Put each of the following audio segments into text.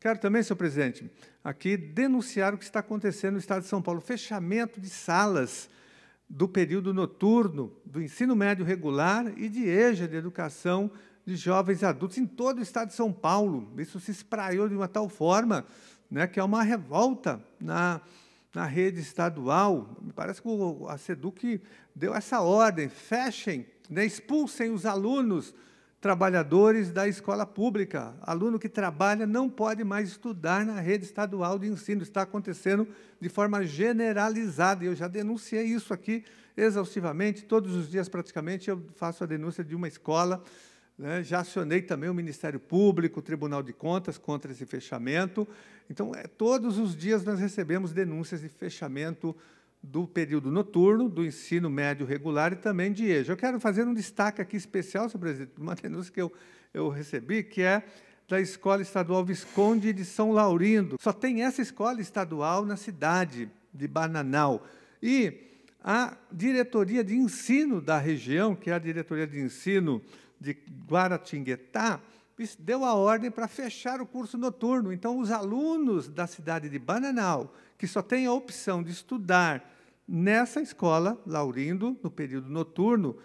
Quero também, senhor presidente, aqui denunciar o que está acontecendo no estado de São Paulo: fechamento de salas do período noturno do ensino médio regular e de EJA de educação de jovens e adultos em todo o estado de São Paulo. Isso se espraiou de uma tal forma né, que é uma revolta na, na rede estadual. Me parece que a SEDUC deu essa ordem: fechem, né, expulsem os alunos trabalhadores da escola pública. Aluno que trabalha não pode mais estudar na rede estadual de ensino. Está acontecendo de forma generalizada. Eu já denunciei isso aqui exaustivamente, todos os dias praticamente eu faço a denúncia de uma escola. Né? Já acionei também o Ministério Público, o Tribunal de Contas contra esse fechamento. Então, é, todos os dias nós recebemos denúncias de fechamento do período noturno, do ensino médio regular e também de EJA. Eu quero fazer um destaque aqui especial, senhor presidente, uma denúncia que eu, eu recebi, que é da Escola Estadual Visconde de São Laurindo. Só tem essa escola estadual na cidade de Bananal. E a diretoria de ensino da região, que é a diretoria de ensino de Guaratinguetá, deu a ordem para fechar o curso noturno. Então, os alunos da cidade de Bananal, que só têm a opção de estudar nessa escola, Laurindo, no período noturno,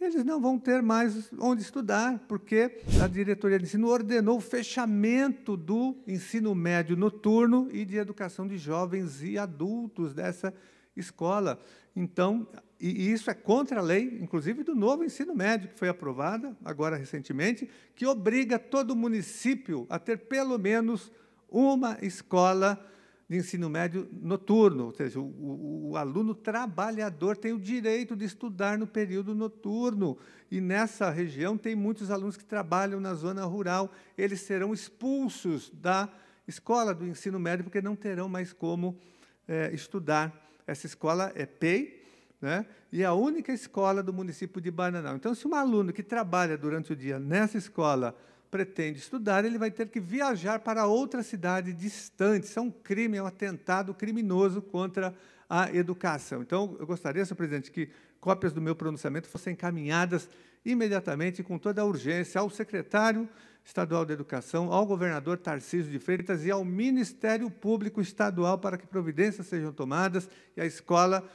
eles não vão ter mais onde estudar, porque a diretoria de ensino ordenou o fechamento do ensino médio noturno e de educação de jovens e adultos dessa escola. Então, e isso é contra a lei, inclusive do novo ensino médio, que foi aprovada agora recentemente, que obriga todo município a ter pelo menos uma escola de ensino médio noturno, ou seja, o, o, o aluno trabalhador tem o direito de estudar no período noturno. E nessa região tem muitos alunos que trabalham na zona rural, eles serão expulsos da escola do ensino médio porque não terão mais como é, estudar. Essa escola é PEI, né? e a única escola do município de Bananal. Então, se um aluno que trabalha durante o dia nessa escola pretende estudar, ele vai ter que viajar para outra cidade distante. Isso é um crime, é um atentado criminoso contra a educação. Então, eu gostaria, senhor presidente, que cópias do meu pronunciamento fossem encaminhadas imediatamente, com toda a urgência, ao secretário estadual de Educação, ao governador Tarcísio de Freitas e ao Ministério Público Estadual para que providências sejam tomadas e a escola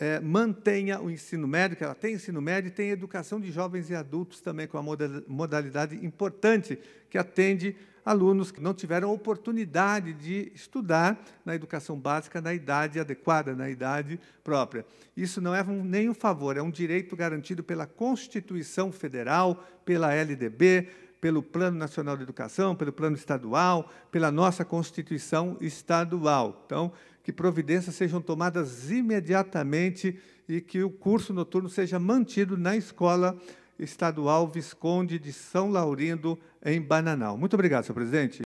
é, mantenha o ensino médio, que ela tem ensino médio e tem educação de jovens e adultos também, com é uma modalidade importante, que atende alunos que não tiveram oportunidade de estudar na educação básica na idade adequada, na idade própria. Isso não é um, nenhum favor, é um direito garantido pela Constituição Federal, pela LDB, pelo Plano Nacional de Educação, pelo Plano Estadual, pela nossa Constituição Estadual. Então, que providências sejam tomadas imediatamente e que o curso noturno seja mantido na Escola Estadual Visconde de São Laurindo, em Bananal. Muito obrigado, senhor presidente.